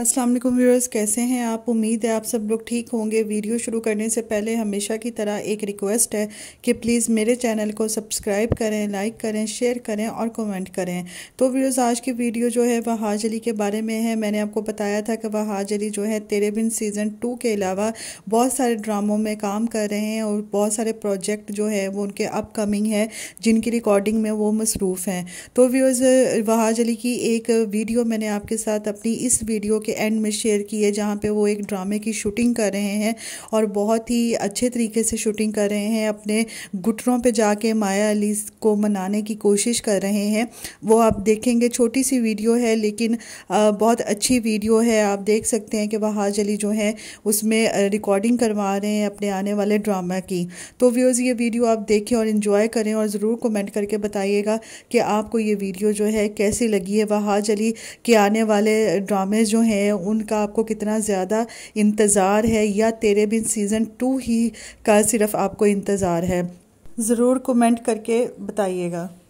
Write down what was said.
अस्सलाम व्यूअर्स कैसे हैं आप उम्मीद है आप सब लोग ठीक होंगे वीडियो शुरू करने से पहले हमेशा की तरह एक रिक्वेस्ट है कि प्लीज़ मेरे चैनल को सब्सक्राइब करें लाइक करें शेयर करें और कमेंट करें तो व्यूअर्स आज की वीडियो जो है वह अली के बारे में है मैंने आपको बताया था कि वह अली जो है तेरे बिन सीज़न टू के अलावा बहुत सारे ड्रामों में काम कर रहे हैं और बहुत सारे प्रोजेक्ट जो है वो उनके अपकमिंग है जिनकी रिकॉर्डिंग में वो मसरूफ़ हैं तो व्यूअर्स वहाज अली की एक वीडियो मैंने आपके साथ अपनी इस वीडियो के एंड में शेयर की है जहाँ पे वो एक ड्रामे की शूटिंग कर रहे हैं और बहुत ही अच्छे तरीके से शूटिंग कर रहे हैं अपने घुटनों पे जाके माया अली को मनाने की कोशिश कर रहे हैं वो आप देखेंगे छोटी सी वीडियो है लेकिन बहुत अच्छी वीडियो है आप देख सकते हैं कि वहाज अली जो है उसमें रिकॉर्डिंग करवा रहे हैं अपने आने वाले ड्रामा की तो व्यूज़ ये वीडियो आप देखें और इन्जॉय करें और ज़रूर कमेंट करके बताइएगा कि आपको ये वीडियो जो है कैसी लगी है वहाज अली के आने वाले ड्रामे जो हैं है उनका आपको कितना ज़्यादा इंतज़ार है या तेरे बिन सीज़न टू ही का सिर्फ आपको इंतज़ार है ज़रूर कमेंट करके बताइएगा